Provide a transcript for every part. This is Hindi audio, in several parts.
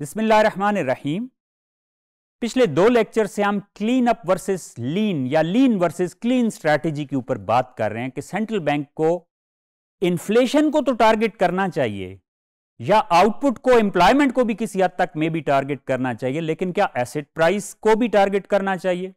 बिस्मिल्लाहमानिर्रहीम पिछले दो लेक्चर से हम क्लीन अप वर्सेस लीन या लीन वर्सेस क्लीन स्ट्रेटेजी के ऊपर बात कर रहे हैं कि सेंट्रल बैंक को इन्फ्लेशन को तो टारगेट करना चाहिए या आउटपुट को एम्प्लॉयमेंट को भी किसी हद तक में भी टारगेट करना चाहिए लेकिन क्या एसेट प्राइस को भी टारगेट करना चाहिए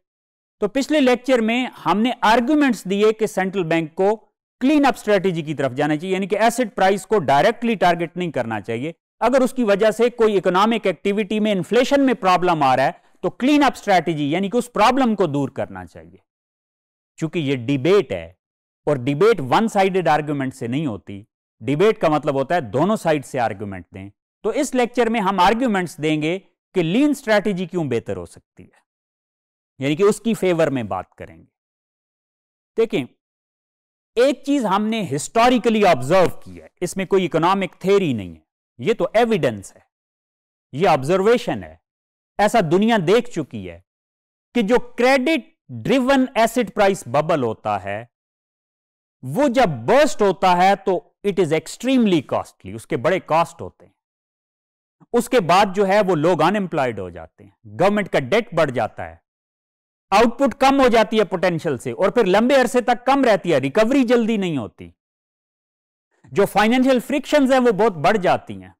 तो पिछले लेक्चर में हमने आर्ग्यूमेंट्स दिए कि सेंट्रल बैंक को क्लीन अप स्ट्रेटेजी की तरफ जाना चाहिए यानी कि एसेट प्राइस को डायरेक्टली टारगेट नहीं करना चाहिए अगर उसकी वजह से कोई इकोनॉमिक एक्टिविटी में इन्फ्लेशन में प्रॉब्लम आ रहा है तो क्लीन अप स्ट्रैटेजी यानी कि उस प्रॉब्लम को दूर करना चाहिए क्योंकि ये डिबेट है और डिबेट वन साइडेड आर्ग्यूमेंट से नहीं होती डिबेट का मतलब होता है दोनों साइड से आर्ग्यूमेंट दें तो इस लेक्चर में हम आर्ग्यूमेंट्स देंगे कि लीन स्ट्रैटेजी क्यों बेहतर हो सकती है यानी कि उसकी फेवर में बात करेंगे देखें एक चीज हमने हिस्टोरिकली ऑब्जर्व की है इसमें कोई इकोनॉमिक थेरी नहीं है ये तो एविडेंस है ये ऑब्जर्वेशन है ऐसा दुनिया देख चुकी है कि जो credit driven asset price bubble होता है वो जब बर्स्ट होता है तो इट इज एक्सट्रीमली कॉस्टली उसके बड़े कॉस्ट होते हैं उसके बाद जो है वो लोग अनएम्प्लॉयड हो जाते हैं गवर्नमेंट का डेट बढ़ जाता है आउटपुट कम हो जाती है पोटेंशियल से और फिर लंबे अरसे तक कम रहती है रिकवरी जल्दी नहीं होती जो फाइनेंशियल फ्रिक्शंस हैं वो बहुत बढ़ जाती हैं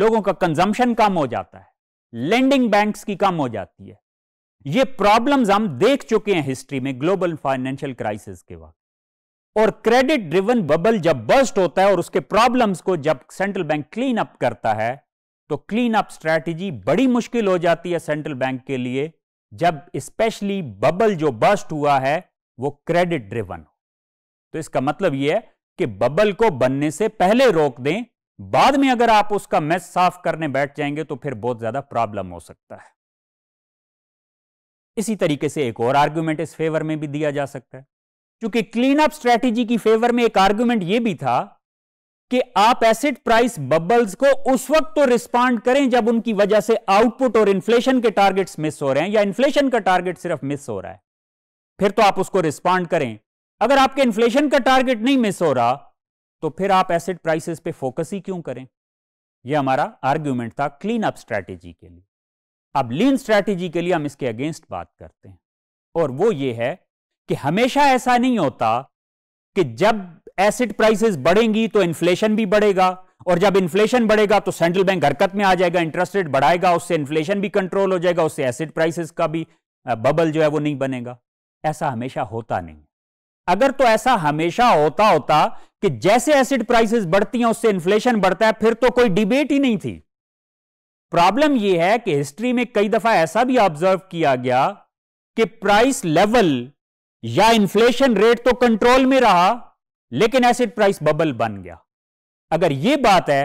लोगों का कंजम्पशन कम हो जाता है लेंडिंग बैंक्स की कम हो जाती है ये प्रॉब्लम्स हम देख चुके हैं हिस्ट्री में ग्लोबल फाइनेंशियल क्राइसिस के वक्त और क्रेडिट ड्रिवन बबल जब बस्ट होता है और उसके प्रॉब्लम्स को जब सेंट्रल बैंक क्लीन अप करता है तो क्लीन अप स्ट्रेटेजी बड़ी मुश्किल हो जाती है सेंट्रल बैंक के लिए जब स्पेशली बबल जो बस्ट हुआ है वो क्रेडिट ड्रिवन हो तो इसका मतलब यह है कि बबल को बनने से पहले रोक दें बाद में अगर आप उसका मैच साफ करने बैठ जाएंगे तो फिर बहुत ज्यादा प्रॉब्लम हो सकता है इसी तरीके से एक और आर्ग्यूमेंट इस फेवर में भी दिया जा सकता है क्योंकि क्लीन अप स्ट्रेटेजी की फेवर में एक आर्ग्यूमेंट यह भी था कि आप एसिड प्राइस बबल्स को उस वक्त तो रिस्पॉन्ड करें जब उनकी वजह से आउटपुट और इन्फ्लेशन के टारगेट्स मिस हो रहे हैं या इन्फ्लेशन का टारगेट सिर्फ मिस हो रहा है फिर तो आप उसको रिस्पॉन्ड करें अगर आपके इन्फ्लेशन का टारगेट नहीं मिस हो रहा तो फिर आप एसेट प्राइसेस पे फोकस ही क्यों करें यह हमारा आर्ग्यूमेंट था क्लीन अप स्ट्रैटेजी के लिए अब लीन स्ट्रैटेजी के लिए हम इसके अगेंस्ट बात करते हैं और वो ये है कि हमेशा ऐसा नहीं होता कि जब एसिड प्राइसेस बढ़ेंगी तो इन्फ्लेशन भी बढ़ेगा और जब इन्फ्लेशन बढ़ेगा तो सेंट्रल बैंक हरकत में आ जाएगा इंटरेस्ट रेट बढ़ाएगा उससे इन्फ्लेशन भी कंट्रोल हो जाएगा उससे एसिड प्राइसेस का भी बबल जो है वो नहीं बनेगा ऐसा हमेशा होता नहीं अगर तो ऐसा हमेशा होता होता कि जैसे एसिड प्राइसेस बढ़ती हैं उससे इन्फ्लेशन बढ़ता है फिर तो कोई डिबेट ही नहीं थी प्रॉब्लम यह है कि हिस्ट्री में कई दफा ऐसा भी ऑब्जर्व किया गया कि प्राइस लेवल या इन्फ्लेशन रेट तो कंट्रोल में रहा लेकिन एसिड प्राइस बबल बन गया अगर यह बात है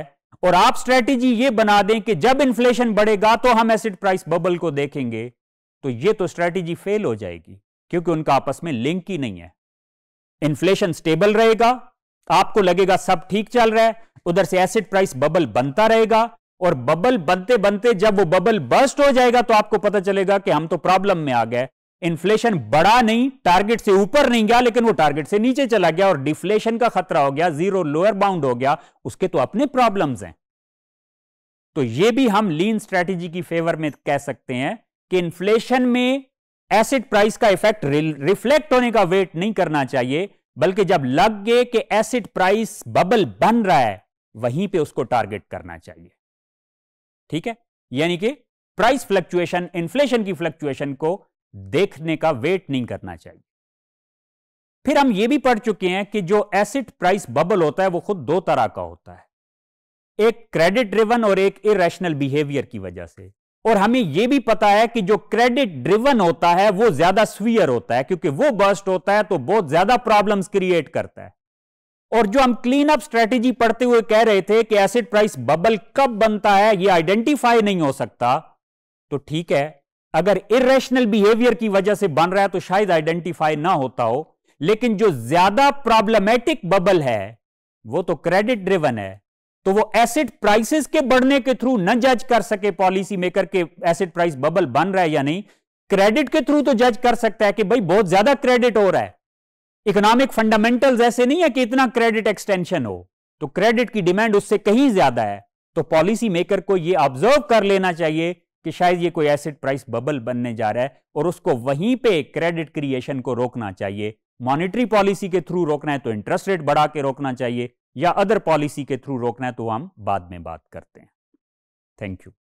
और आप स्ट्रेटेजी यह बना दें कि जब इन्फ्लेशन बढ़ेगा तो हम एसिड प्राइस बबल को देखेंगे तो यह तो स्ट्रेटेजी फेल हो जाएगी क्योंकि उनका आपस में लिंक ही नहीं है इन्फ्लेशन स्टेबल रहेगा आपको लगेगा सब ठीक चल रहा है उधर से एसिड प्राइस बबल बनता रहेगा और बबल बनते बनते जब वो बबल बस्ट हो जाएगा तो आपको पता चलेगा कि हम तो प्रॉब्लम में आ गए इन्फ्लेशन बड़ा नहीं टारगेट से ऊपर नहीं गया लेकिन वो टारगेट से नीचे चला गया और डिफ्लेशन का खतरा हो गया जीरो लोअर बाउंड हो गया उसके तो अपने प्रॉब्लम्स हैं तो ये भी हम लीन स्ट्रेटेजी की फेवर में कह सकते हैं कि इन्फ्लेशन में एसिड प्राइस का इफेक्ट रिफ्लेक्ट होने का वेट नहीं करना चाहिए बल्कि जब लग गए कि एसिड प्राइस बबल बन रहा है वहीं पे उसको टारगेट करना चाहिए ठीक है यानी कि प्राइस फ्लक्चुएशन इन्फ्लेशन की फ्लक्चुएशन को देखने का वेट नहीं करना चाहिए फिर हम यह भी पढ़ चुके हैं कि जो एसिड प्राइस बबल होता है वो खुद दो तरह का होता है एक क्रेडिट ड्रिवन और एक इरेशनल बिहेवियर की वजह से और हमें यह भी पता है कि जो क्रेडिट ड्रिवन होता है वो ज्यादा स्वीयर होता है क्योंकि वो बर्स्ट होता है तो बहुत ज्यादा प्रॉब्लम्स क्रिएट करता है और जो हम क्लीन अप स्ट्रेटेजी पढ़ते हुए कह रहे थे कि एसिड प्राइस बबल कब बनता है ये आइडेंटिफाई नहीं हो सकता तो ठीक है अगर इेशनल बिहेवियर की वजह से बन रहा है तो शायद आइडेंटिफाई ना होता हो लेकिन जो ज्यादा प्रॉब्लमेटिक बबल है वो तो क्रेडिट ड्रिवन है तो वो एसेट प्राइसेस के बढ़ने के थ्रू न जज कर सके पॉलिसी मेकर के एसेट प्राइस बबल बन रहा है या नहीं क्रेडिट के थ्रू तो जज कर सकता है कि भाई बहुत ज्यादा क्रेडिट हो रहा है इकोनॉमिक फंडामेंटल्स ऐसे नहीं है कि इतना क्रेडिट एक्सटेंशन हो तो क्रेडिट की डिमांड उससे कहीं ज्यादा है तो पॉलिसी मेकर को यह ऑब्जर्व कर लेना चाहिए कि शायद ये कोई एसिड प्राइस बबल बनने जा रहा है और उसको वहीं पे क्रेडिट क्रिएशन को रोकना चाहिए मॉनेटरी पॉलिसी के थ्रू रोकना है तो इंटरेस्ट रेट बढ़ा के रोकना चाहिए या अदर पॉलिसी के थ्रू रोकना है तो हम बाद में बात करते हैं थैंक यू